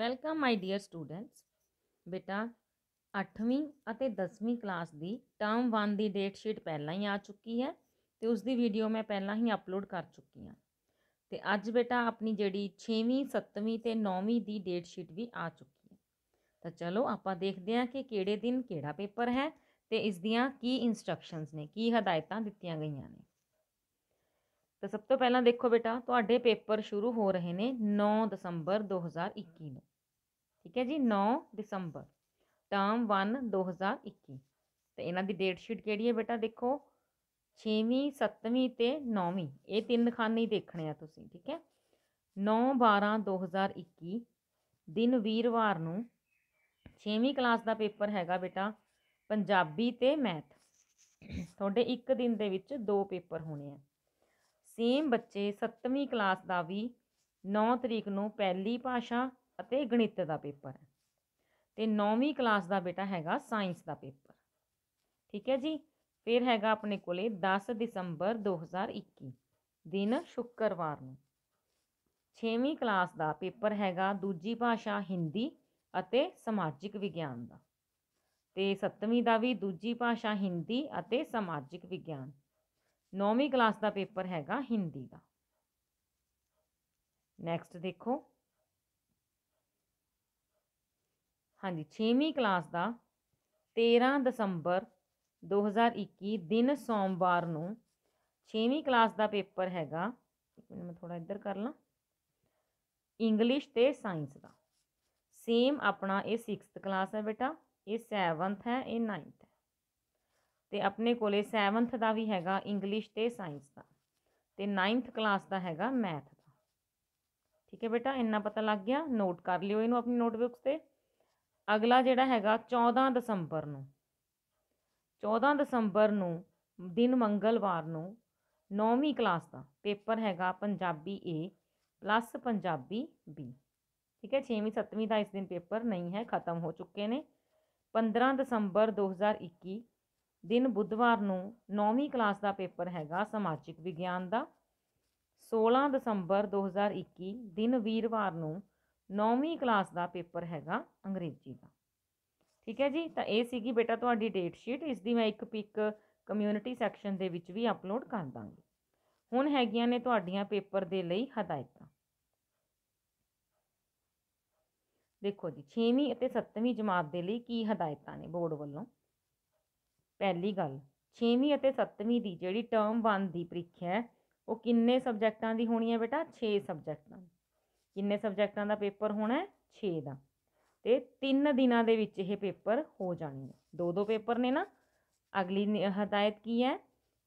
welcome my dear students ਬੇਟਾ 8ਵੀਂ ਅਤੇ 10ਵੀਂ ਕਲਾਸ ਦੀ ਟਰਮ 1 ਦੀ ਡੇਟ ਸ਼ੀਟ ਪਹਿਲਾਂ ਹੀ ਆ ਚੁੱਕੀ ਹੈ ਤੇ ਉਸ ਦੀ ਵੀਡੀਓ ਮੈਂ ਪਹਿਲਾਂ ਹੀ ਅਪਲੋਡ ਕਰ ਚੁੱਕੀ ਹਾਂ ਤੇ ਅੱਜ ਬੇਟਾ ਆਪਣੀ ਜਿਹੜੀ 6ਵੀਂ 7ਵੀਂ ਤੇ 9ਵੀਂ ਦੀ ਡੇਟ ਸ਼ੀਟ ਵੀ ਆ ਚੁੱਕੀ ਹੈ ਤਾਂ ਚਲੋ ਆਪਾਂ ਦੇਖਦੇ ਹਾਂ ਕਿ ਕਿਹੜੇ ਦਿਨ ਕਿਹੜਾ ਪੇਪਰ ਹੈ ਤੇ ਇਸ ਦੀਆਂ ਕੀ ਇਨਸਟਰਕਸ਼ਨਸ ਨੇ ਕੀ ਹਦਾਇਤਾਂ ਦਿੱਤੀਆਂ ਗਈਆਂ ਨੇ ਤਾਂ ਸਭ ਤੋਂ ਪਹਿਲਾਂ ਦੇਖੋ ਬੇਟਾ ਤੁਹਾਡੇ ਪੇਪਰ ਸ਼ੁਰੂ ਹੋ ਰਹੇ ਨੇ 9 ਦਸੰਬਰ 2021 ਨੂੰ ਠੀਕ ਹੈ ਜੀ 9 ਦਸੰਬਰ ਟਰਮ 1 2021 ਤੇ ਇਹਨਾਂ ਦੀ ਡੇਟ ਸ਼ੀਟ ਕਿਹੜੀ ਹੈ ਬੇਟਾ ਦੇਖੋ 6ਵੀਂ 7ਵੀਂ ਤੇ 9ਵੀਂ ਇਹ ਤਿੰਨ ਖਾਨੇ ਹੀ ਦੇਖਣੇ ਆ ਤੁਸੀਂ ਠੀਕ ਹੈ 9 12 2021 ਦਿਨ ਵੀਰਵਾਰ ਨੂੰ 6ਵੀਂ ਕਲਾਸ ਦਾ ਪੇਪਰ ਹੈਗਾ ਬੇਟਾ ਪੰਜਾਬੀ ਤੇ ਮੈਥ ਤੁਹਾਡੇ ਇੱਕ ਦਿਨ ਦੇ ਵਿੱਚ ਦੋ ਪੇਪਰ ਹੋਣੇ ਆ ਸੇਮ ਬੱਚੇ 7ਵੀਂ ਕਲਾਸ ਦਾ ਵੀ 9 ਤਰੀਕ ਨੂੰ ਪਹਿਲੀ ਭਾਸ਼ਾ ਅਤੇ ਗਣਿਤ ਦਾ ਪੇਪਰ ਹੈ ਤੇ 9ਵੀਂ ਕਲਾਸ ਦਾ ਬੇਟਾ ਹੈਗਾ ਸਾਇੰਸ ਦਾ ਪੇਪਰ ਠੀਕ ਹੈ ਜੀ ਫਿਰ ਹੈਗਾ ਆਪਣੇ ਕੋਲੇ 10 ਦਸੰਬਰ 2021 ਦਿਨ ਸ਼ੁੱਕਰਵਾਰ ਨੂੰ 6ਵੀਂ ਕਲਾਸ ਦਾ ਪੇਪਰ ਹੈਗਾ ਦੂਜੀ ਭਾਸ਼ਾ ਹਿੰਦੀ ਅਤੇ ਸਮਾਜਿਕ ਵਿਗਿਆਨ ਦਾ ਤੇ 7ਵੀਂ ਦਾ ਵੀ ਦੂਜੀ ਭਾਸ਼ਾ ਹਿੰਦੀ ਅਤੇ ਸਮਾਜਿਕ ਵਿਗਿਆਨ 9ਵੀਂ ਕਲਾਸ ਦਾ ਪੇਪਰ ਹੈਗਾ ਹਿੰਦੀ ਦਾ ਨੈਕਸਟ ਦੇਖੋ ਹਾਂਜੀ 6ਵੀਂ ਕਲਾਸ ਦਾ 13 ਦਸੰਬਰ 2021 ਦਿਨ ਸੋਮਵਾਰ ਨੂੰ 6ਵੀਂ ਕਲਾਸ ਦਾ ਪੇਪਰ ਹੈਗਾ ਇੱਕ ਮਿੰਟ ਮੈਂ ਥੋੜਾ ਇੱਧਰ ਕਰ ਲਾਂ ਇੰਗਲਿਸ਼ ਤੇ ਸਾਇੰਸ ਦਾ ਸੇਮ ਆਪਣਾ ਇਹ 6th ਕਲਾਸ ਹੈ ਬੇਟਾ ਇਹ 7th ਹੈ ਇਹ 9th ਹੈ ਤੇ ਆਪਣੇ ਕੋਲੇ 7th ਦਾ ਵੀ ਹੈਗਾ ਇੰਗਲਿਸ਼ ਤੇ ਸਾਇੰਸ ਦਾ ਤੇ 9th ਕਲਾਸ ਦਾ ਹੈਗਾ ਮੈਥ ਦਾ ਠੀਕ ਹੈ ਬੇਟਾ ਇੰਨਾ ਪਤਾ ਲੱਗ ਗਿਆ ਨੋਟ ਕਰ ਲਿਓ ਇਹਨੂੰ ਆਪਣੀ ਨੋਟਬੁੱਕਸ ਤੇ ਅਗਲਾ ਜਿਹੜਾ ਹੈਗਾ 14 ਦਸੰਬਰ ਨੂੰ 14 ਦਸੰਬਰ ਨੂੰ ਦਿਨ ਮੰਗਲਵਾਰ ਨੂੰ 9ਵੀਂ ਕਲਾਸ ਦਾ ਪੇਪਰ ਹੈਗਾ Punjabi A plus Punjabi B ਠੀਕ ਹੈ 6ਵੀਂ 7ਵੀਂ ਦਾ ਇਸ ਦਿਨ ਪੇਪਰ ਨਹੀਂ ਹੈ ਖਤਮ ਹੋ ਚੁੱਕੇ ਨੇ 15 ਦਸੰਬਰ 2021 ਦਿਨ ਬੁੱਧਵਾਰ ਨੂੰ 9ਵੀਂ ਕਲਾਸ ਦਾ ਪੇਪਰ ਹੈਗਾ ਸਮਾਜਿਕ ਵਿਗਿਆਨ ਦਾ 16 ਦਸੰਬਰ 2021 ਦਿਨ ਵੀਰਵਾਰ ਨੂੰ 9ਵੀਂ ਕਲਾਸ ਦਾ ਪੇਪਰ ਹੈਗਾ ਅੰਗਰੇਜ਼ੀ ਦਾ ਠੀਕ ਹੈ ਜੀ ਤਾਂ ਇਹ ਸੀਗੀ ਬੇਟਾ ਤੁਹਾਡੀ ਡੇਟ ਸ਼ੀਟ ਇਸ ਦੀ ਮੈਂ ਇੱਕ ਪਿਕ ਕਮਿਊਨਿਟੀ ਸੈਕਸ਼ਨ ਦੇ ਵਿੱਚ ਵੀ ਅਪਲੋਡ ਕਰ ਦਾਂਗੀ ਹੁਣ ਹੈਗੀਆਂ ਨੇ ਤੁਹਾਡੀਆਂ ਪੇਪਰ ਦੇ ਲਈ ਹਦਾਇਤਾਂ ਦੇਖੋ ਜੀ 6ਵੀਂ ਅਤੇ 7ਵੀਂ ਜਮਾਤ ਦੇ ਲਈ ਕੀ ਹਦਾਇਤਾਂ ਨੇ ਬੋਰਡ ਵੱਲੋਂ ਪਹਿਲੀ ਗੱਲ 6ਵੀਂ ਅਤੇ 7ਵੀਂ ਦੀ ਜਿਹੜੀ ਟਰਮ 1 ਦੀ ਪ੍ਰੀਖਿਆ ਹੈ ਉਹ ਕਿੰਨੇ ਸਬਜੈਕਟਾਂ ਦੀ ਹੋਣੀ ਹੈ ਬੇਟਾ 6 ਸਬਜੈਕਟਾਂ ਦੀ ਕਿੰਨੇ ਸਬਜੈਕਟਾਂ ਦਾ ਪੇਪਰ ਹੋਣਾ ਹੈ 6 ਦਾ ਤੇ 3 ਦਿਨਾਂ ਦੇ ਵਿੱਚ ਇਹ ਪੇਪਰ ਹੋ ਜਾਣਗੇ ਦੋ ਦੋ ਪੇਪਰ ਨੇ ਨਾ ਅਗਲੀ ਹਦਾਇਤ ਕੀ ਹੈ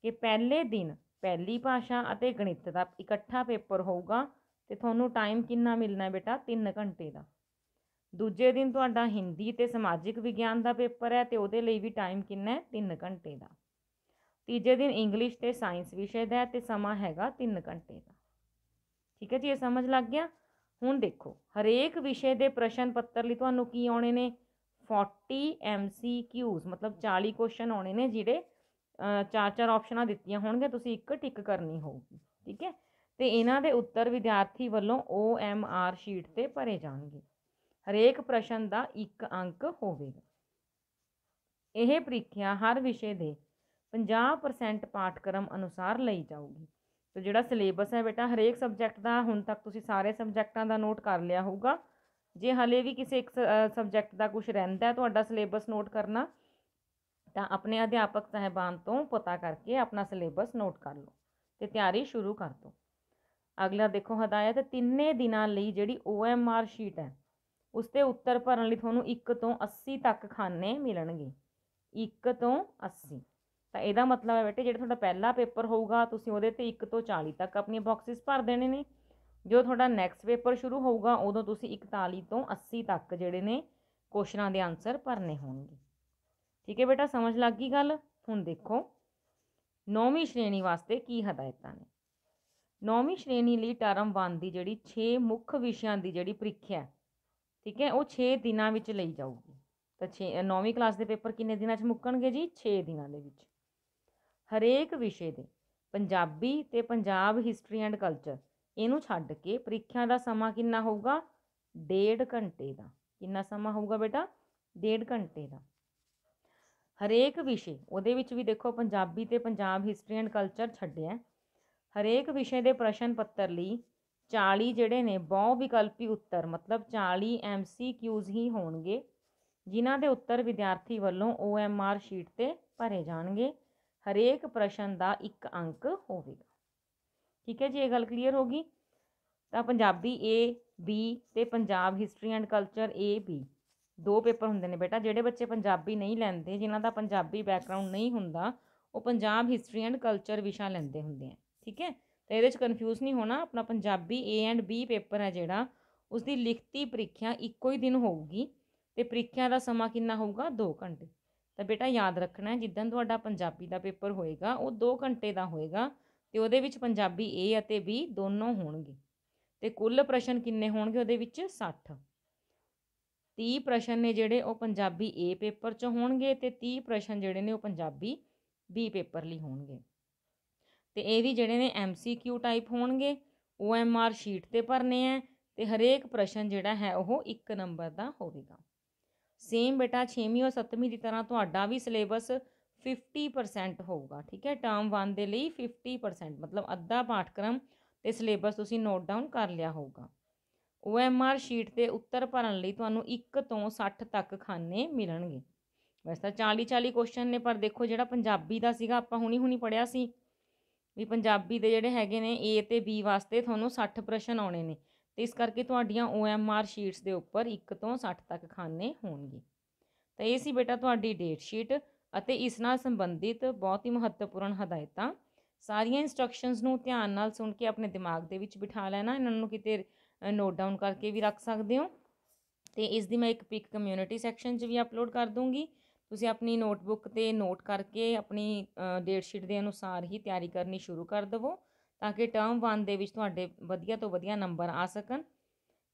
ਕਿ ਪਹਿਲੇ ਦਿਨ ਪਹਿਲੀ ਭਾਸ਼ਾ ਅਤੇ ਗਣਿਤ ਦਾ ਇਕੱਠਾ ਪੇਪਰ ਹੋਊਗਾ ਤੇ ਤੁਹਾਨੂੰ ਟਾਈਮ ਕਿੰਨਾ ਮਿਲਣਾ ਹੈ ਬੇਟਾ 3 ਘੰਟੇ ਦਾ ਦੂਜੇ ਦਿਨ ਤੁਹਾਡਾ ਹਿੰਦੀ ਤੇ ਸਮਾਜਿਕ ਵਿਗਿਆਨ ਦਾ ਪੇਪਰ ਹੈ ਤੇ ਉਹਦੇ ਲਈ ਵੀ ਟਾਈਮ ਕਿੰਨਾ ਹੈ 3 ਘੰਟੇ ਦਾ ਤੀਜੇ ਦਿਨ ਇੰਗਲਿਸ਼ ਤੇ ਸਾਇੰਸ ਵਿਸ਼ੇ ਦਾ ਤੇ ਸਮਾਂ ਹੈਗਾ 3 ਘੰਟੇ ਦਾ ਠੀਕ ਹੈ ਜੀ ਇਹ ਸਮਝ ਲੱਗ ਗਿਆ ਹੁਣ ਦੇਖੋ ਹਰੇਕ ਵਿਸ਼ੇ ਦੇ ਪ੍ਰਸ਼ਨ ਪੱਤਰ ਲਈ ਤੁਹਾਨੂੰ ਕੀ ਆਉਣੇ ਨੇ 40 MCQs ਮਤਲਬ 40 ਕੁਐਸਚਨ ਆਉਣੇ ਨੇ ਜਿਹੜੇ ਚਾਰ ਚਾਰ ਆਪਸ਼ਨਾਂ ਦਿੱਤੀਆਂ ਹੋਣਗੀਆਂ ਤੁਸੀਂ ਇੱਕ ਟਿਕ ਕਰਨੀ ਹੋਊਗੀ ਠੀਕ ਹੈ ਤੇ ਇਹਨਾਂ ਦੇ ਉੱਤਰ ਵਿਦਿਆਰਥੀ ਵੱਲੋਂ OMR ਸ਼ੀਟ ਤੇ ਭਰੇ ਜਾਣਗੇ ਹਰੇਕ ਪ੍ਰਸ਼ਨ ਦਾ ਇੱਕ ਅੰਕ ਹੋਵੇਗਾ ਇਹ ਪ੍ਰੀਖਿਆ ਹਰ ਵਿਸ਼ੇ ਦੇ 50% ਪਾਠਕ੍ਰਮ ਅਨੁਸਾਰ ਲਈ ਜਾਊਗੀ ਤੇ ਜਿਹੜਾ ਸਿਲੇਬਸ ਹੈ ਬੇਟਾ ਹਰੇਕ ਸਬਜੈਕਟ ਦਾ ਹੁਣ ਤੱਕ ਤੁਸੀਂ ਸਾਰੇ ਸਬਜੈਕਟਾਂ ਦਾ ਨੋਟ ਕਰ ਲਿਆ ਹੋਊਗਾ ਜੇ ਹਲੇ ਵੀ ਕਿਸੇ ਇੱਕ ਸਬਜੈਕਟ ਦਾ ਕੁਝ ਰਹਿੰਦਾ ਹੈ ਤੁਹਾਡਾ ਸਿਲੇਬਸ ਨੋਟ ਕਰਨਾ ਤਾਂ ਆਪਣੇ ਅਧਿਆਪਕ ਸਹਿਬਾਨ ਤੋਂ ਪਤਾ ਕਰਕੇ ਆਪਣਾ ਸਿਲੇਬਸ ਨੋਟ ਕਰ ਲਓ ਤੇ ਤਿਆਰੀ ਸ਼ੁਰੂ ਕਰ ਦਿਓ ਅਗਲਾ ਦੇਖੋ ਹਦਾਇਤ ਤਿੰਨੇ ਦਿਨਾਂ ਲਈ ਜਿਹੜੀ OMR ਸ਼ੀਟ ਹੈ ਉਸ ਤੇ ਉੱਤਰ ਭਰਨ ਲਈ ਤੁਹਾਨੂੰ 1 ਤੋਂ 80 ਤੱਕ ਖਾਨੇ ਮਿਲਣਗੇ 1 ਤੋਂ 80 ਤਾਂ ਇਹਦਾ ਮਤਲਬ ਹੈ ਬੇਟੇ ਜਿਹੜਾ ਤੁਹਾਡਾ ਪਹਿਲਾ ਪੇਪਰ ਹੋਊਗਾ ਤੁਸੀਂ ਉਹਦੇ ਤੇ 1 ਤੋਂ 40 ਤੱਕ ਆਪਣੀਆਂ ਬਾਕਸਿਸ ਭਰ ਦੇਣੇ ਨੇ ਜੋ ਤੁਹਾਡਾ ਨੈਕਸਟ ਪੇਪਰ ਸ਼ੁਰੂ ਹੋਊਗਾ ਉਦੋਂ ਤੁਸੀਂ 41 ਤੋਂ 80 ਤੱਕ ਜਿਹੜੇ ਨੇ ਕੁਐਸਚਨਾਂ ਦੇ ਆਨਸਰ ਭਰਨੇ ਹੋਣਗੇ ਠੀਕ ਹੈ ਬੇਟਾ ਸਮਝ ਲੱਗ ਗਈ ਗੱਲ ਹੁਣ ਦੇਖੋ ਨੌਵੀਂ ਸ਼੍ਰੇਣੀ ਵਾਸਤੇ ਕੀ ਹਦਾਇਤਾਂ ਨੇ ਨੌਵੀਂ ਸ਼੍ਰੇਣੀ ਲਈ ਟਰਮ 1 ਦੀ ਜਿਹੜੀ 6 ਮੁੱਖ ਵਿਸ਼ਿਆਂ ਦੀ ਜਿਹੜੀ ਪ੍ਰੀਖਿਆ ਠੀਕ ਹੈ ਉਹ 6 ਦਿਨਾਂ ਵਿੱਚ ਲਈ ਜਾਊਗੀ ਤਾਂ 6 ਨੌਵੀਂ ਕਲਾਸ ਦੇ ਪੇਪਰ ਕਿੰਨੇ ਦਿਨਾਂ 'ਚ ਮੁੱਕਣਗੇ ਜੀ 6 ਦਿਨਾਂ ਦੇ ਵਿੱਚ ਹਰੇਕ ਵਿਸ਼ੇ ਦੇ ਪੰਜਾਬੀ ਤੇ ਪੰਜਾਬ ਹਿਸਟਰੀ ਐਂਡ ਕਲਚਰ ਇਹਨੂੰ ਛੱਡ ਕੇ ਪ੍ਰੀਖਿਆ ਦਾ ਸਮਾਂ ਕਿੰਨਾ ਹੋਊਗਾ ਡੇਢ ਘੰਟੇ ਦਾ ਕਿੰਨਾ ਸਮਾਂ ਹੋਊਗਾ ਬੇਟਾ ਡੇਢ ਘੰਟੇ ਦਾ ਹਰੇਕ ਵਿਸ਼ੇ ਉਹਦੇ ਵਿੱਚ ਵੀ ਦੇਖੋ ਪੰਜਾਬੀ ਤੇ ਪੰਜਾਬ ਹਿਸਟਰੀ ਐਂਡ ਕਲਚਰ ਛੱਡਿਆ ਹਰੇਕ ਵਿਸ਼ੇ ਦੇ ਪ੍ਰਸ਼ਨ ਪੱਤਰ ਲਈ 40 ਜਿਹੜੇ ਨੇ ਬਹੁ ਵਿਕਲਪੀ ਉੱਤਰ ਮਤਲਬ 40 ਐਮਸੀਕਿਊਜ਼ ਹੀ ਹੋਣਗੇ ਜਿਨ੍ਹਾਂ ਦੇ ਉੱਤਰ ਵਿਦਿਆਰਥੀ ਵੱਲੋਂ ਓਐਮਆਰ ਸ਼ੀਟ ਤੇ ਭਰੇ ਜਾਣਗੇ ਹਰੇਕ ਪ੍ਰਸ਼ਨ ਦਾ ਇੱਕ ਅੰਕ ਹੋਵੇਗਾ ਠੀਕ ਹੈ ਜੀ ਇਹ ਗੱਲ ਕਲੀਅਰ ਹੋ ਗਈ ਤਾਂ ਪੰਜਾਬੀ ਏ ਬੀ ਤੇ Punjab history and culture A B ਦੋ ਪੇਪਰ ਹੁੰਦੇ ਨੇ ਬੇਟਾ ਜਿਹੜੇ ਬੱਚੇ ਪੰਜਾਬੀ ਨਹੀਂ ਲੈਂਦੇ ਜਿਨ੍ਹਾਂ ਦਾ ਪੰਜਾਬੀ ਬੈਕਗ੍ਰਾਉਂਡ ਨਹੀਂ ਹੁੰਦਾ ਉਹ ਪੰਜਾਬ ਹਿਸਟਰੀ ਐਂਡ ਕਲਚਰ ਵਿਸ਼ਾ ਲੈਂਦੇ ਹੁੰਦੇ ਆ ਠੀਕ ਹੈ ਤਾਂ ਇਹਦੇ 'ਚ ਕਨਫਿਊਜ਼ ਨਹੀਂ ਹੋਣਾ ਆਪਣਾ Punjabi A and B paper ਹੈ ਜਿਹੜਾ ਉਸ ਦੀ ਲਿਖਤੀ ਪ੍ਰੀਖਿਆ ਇੱਕੋ ਹੀ ਦਿਨ ਹੋਊਗੀ ਤੇ ਪ੍ਰੀਖਿਆ ਦਾ ਸਮਾਂ ਕਿੰਨਾ ਹੋਊਗਾ 2 ਘੰਟੇ ਤਾਂ ਬੇਟਾ ਯਾਦ ਰੱਖਣਾ ਜਿੱਦਾਂ ਤੁਹਾਡਾ ਪੰਜਾਬੀ ਦਾ ਪੇਪਰ ਹੋਏਗਾ ਉਹ 2 ਘੰਟੇ ਦਾ ਹੋਏਗਾ ਤੇ ਉਹਦੇ ਵਿੱਚ ਪੰਜਾਬੀ A ਅਤੇ B ਦੋਨੋਂ ਹੋਣਗੇ ਤੇ ਕੁੱਲ ਪ੍ਰਸ਼ਨ ਕਿੰਨੇ ਹੋਣਗੇ ਉਹਦੇ ਵਿੱਚ 60 30 ਪ੍ਰਸ਼ਨ ਨੇ ਜਿਹੜੇ ਉਹ ਪੰਜਾਬੀ A ਪੇਪਰ 'ਚ ਹੋਣਗੇ ਤੇ 30 ਪ੍ਰਸ਼ਨ ਜਿਹੜੇ ਨੇ ਉਹ ਪੰਜਾਬੀ B ਪੇਪਰ ਲਈ ਹੋਣਗੇ ਤੇ ਇਹ ਵੀ ਜਿਹੜੇ ਨੇ MCQ ਟਾਈਪ ਹੋਣਗੇ OMR ਸ਼ੀਟ ਤੇ ਭਰਨੇ ਆ ਤੇ ਹਰੇਕ ਪ੍ਰਸ਼ਨ ਜਿਹੜਾ ਹੈ ਉਹ 1 ਨੰਬਰ ਦਾ ਹੋਵੇਗਾ ਸੇਮ ਬੇਟਾ 6ਵੀਂ ਔਰ 7ਵੀਂ ਦੀ ਤਰ੍ਹਾਂ ਤੁਹਾਡਾ ਵੀ ਸਿਲੇਬਸ 50% ਹੋਊਗਾ ਠੀਕ ਹੈ ਟਰਮ 1 ਦੇ ਲਈ 50% ਮਤਲਬ ਅੱਧਾ ਪਾਠਕ੍ਰਮ ਤੇ ਸਿਲੇਬਸ ਤੁਸੀਂ ਨੋਟ ਡਾਊਨ ਕਰ ਲਿਆ ਹੋਊਗਾ OMR ਸ਼ੀਟ ਤੇ ਉੱਤਰ ਭਰਨ ਲਈ ਤੁਹਾਨੂੰ 1 ਤੋਂ 60 ਤੱਕ ਖਾਨੇ ਮਿਲਣਗੇ ਵੈਸੇ ਤਾਂ 40 40 ਕੁਐਸਚਨ ਨੇ ਪਰ ਦੇਖੋ ਜਿਹੜਾ ਪੰਜਾਬੀ ਦਾ ਸੀਗਾ ਆਪਾਂ ਹੁਣੀ ਹੁਣੀ ਪੜਿਆ ਸੀ ਵੀ ਪੰਜਾਬੀ ਦੇ ਜਿਹੜੇ ਹੈਗੇ ਨੇ A ਤੇ B ਵਾਸਤੇ ਤੁਹਾਨੂੰ 60 ਪ੍ਰਸ਼ਨ ਆਉਣੇ ਨੇ ਤੇ ਇਸ ਕਰਕੇ ਤੁਹਾਡੀਆਂ OMR ਸ਼ੀਟਸ ਦੇ ਉੱਪਰ 1 ਤੋਂ 60 ਤੱਕ ਖਾਨੇ ਹੋਣਗੇ ਤਾਂ ਇਹ ਸੀ ਬੇਟਾ ਤੁਹਾਡੀ ਡੇਟ ਸ਼ੀਟ ਅਤੇ ਇਸ ਨਾਲ ਸੰਬੰਧਿਤ ਬਹੁਤ ਹੀ ਮਹੱਤਵਪੂਰਨ ਹਦਾਇਤਾਂ ਸਾਰੀਆਂ ਇਨਸਟਰਕਸ਼ਨਸ ਨੂੰ ਧਿਆਨ ਨਾਲ ਸੁਣ ਕੇ ਆਪਣੇ ਦਿਮਾਗ ਦੇ ਵਿੱਚ ਬਿਠਾ ਲੈਣਾ ਇਹਨਾਂ ਨੂੰ ਕਿਤੇ ਨੋਟ ਡਾਊਨ ਕਰਕੇ ਵੀ ਰੱਖ ਸਕਦੇ ਹੋ ਤੇ ਇਸ ਦੀ ਮੈਂ ਇੱਕ ਪਿਕ ਕਮਿਊਨਿਟੀ ਸੈਕਸ਼ਨ 'ਚ ਵੀ ਅਪਲੋਡ ਕਰ ਦੂੰਗੀ ਤੁਸੀਂ ਆਪਣੀ ਨੋਟਬੁੱਕ ਤੇ ਨੋਟ ਕਰਕੇ ਆਪਣੀ ਡੇਟ ਸ਼ੀਟ ਦੇ ਅਨੁਸਾਰ ਹੀ ਤਿਆਰੀ ਕਰਨੀ ਸ਼ੁਰੂ ਕਰ ਦਵੋ ਤਾਂ ਕਿ ਟਰਮ 1 ਦੇ ਵਿੱਚ ਤੁਹਾਡੇ ਵਧੀਆ ਤੋਂ ਵਧੀਆ ਨੰਬਰ ਆ ਸਕਣ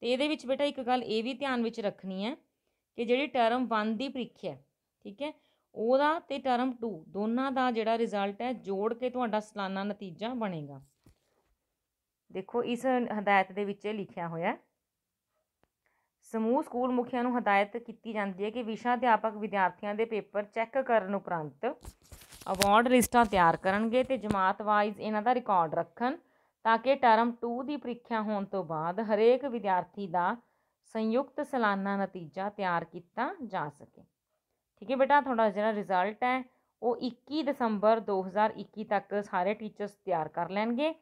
ਤੇ ਇਹਦੇ ਵਿੱਚ ਬੇਟਾ ਇੱਕ ਗੱਲ ਇਹ ਵੀ ਧਿਆਨ ਵਿੱਚ ਰੱਖਣੀ ਹੈ ਕਿ ਜਿਹੜੀ ਟਰਮ 1 ਦੀ ਪ੍ਰੀਖਿਆ ਠੀਕ ਹੈ ਉਹਦਾ ਤੇ ਟਰਮ 2 ਦੋਨਾਂ ਦਾ ਜਿਹੜਾ ਰਿਜ਼ਲਟ ਹੈ ਜੋੜ ਕੇ ਤੁਹਾਡਾ ਸਾਲਾਨਾ ਨਤੀਜਾ ਬਣੇਗਾ ਦੇਖੋ ਇਸ ਹਦਾਇਤ ਦੇ ਵਿੱਚ ਲਿਖਿਆ ਹੋਇਆ ਸਮੂਹ ਸਕੂਲ ਮੁਖੀਆਂ ਨੂੰ ਹਦਾਇਤ ਕੀਤੀ ਜਾਂਦੀ ਹੈ ਕਿ ਵਿਸ਼ਾ ਅਧਿਆਪਕ ਵਿਦਿਆਰਥੀਆਂ ਦੇ ਪੇਪਰ ਚੈੱਕ ਕਰਨ ਉਪਰੰਤ ਅਵਾਰਡ ਲਿਸਟਾਂ ਤਿਆਰ ਕਰਨਗੇ ਤੇ ਜਮਾਤ ਵਾਈਜ਼ ਇਹਨਾਂ ਦਾ ਰਿਕਾਰਡ ਰੱਖਣ ਤਾਂ ਕਿ ਟਰਮ 2 ਦੀ ਪ੍ਰੀਖਿਆ ਹੋਣ ਤੋਂ ਬਾਅਦ ਹਰੇਕ ਵਿਦਿਆਰਥੀ ਦਾ ਸੰਯੁਕਤ ਸਾਲਾਨਾ ਨਤੀਜਾ ਤਿਆਰ ਕੀਤਾ ਜਾ ਸਕੇ ਠੀਕ ਹੈ ਬੇਟਾ ਤੁਹਾਡਾ ਜਿਹੜਾ ਰਿਜ਼ਲਟ ਹੈ ਉਹ 21 ਦਸੰਬਰ 2021 ਤੱਕ ਸਾਰੇ ਟੀਚਰਸ ਤਿਆਰ ਕਰ ਲੈਣਗੇ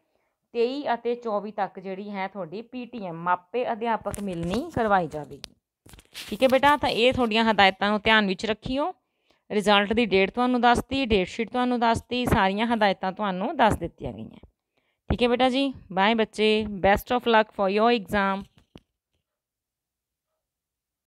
23 ਅਤੇ 24 ਤੱਕ ਜਿਹੜੀ ਹੈ ਤੁਹਾਡੀ ਪੀਟੀਐਮ ਮਾਪੇ ਅਧਿਆਪਕ ਮਿਲਣੀ ਕਰਵਾਈ ਜਾਵੇਗੀ ਠੀਕ ਹੈ ਬੇਟਾ ਤਾਂ ਇਹ ਤੁਹਾਡੀਆਂ ਹਦਾਇਤਾਂ ਨੂੰ ਧਿਆਨ ਵਿੱਚ ਰੱਖਿਓ ਰਿਜ਼ਲਟ ਦੀ ਡੇਟ ਤੁਹਾਨੂੰ ਦੱਸਤੀ ਡੇਟ ਸ਼ੀਟ ਤੁਹਾਨੂੰ ਦੱਸਤੀ ਸਾਰੀਆਂ ਹਦਾਇਤਾਂ ਤੁਹਾਨੂੰ ਦੱਸ ਦਿੱਤੀਆਂ ਗਈਆਂ ਠੀਕ ਹੈ ਬੇਟਾ ਜੀ ਬਾਏ ਬੱਚੇ best of luck for your exam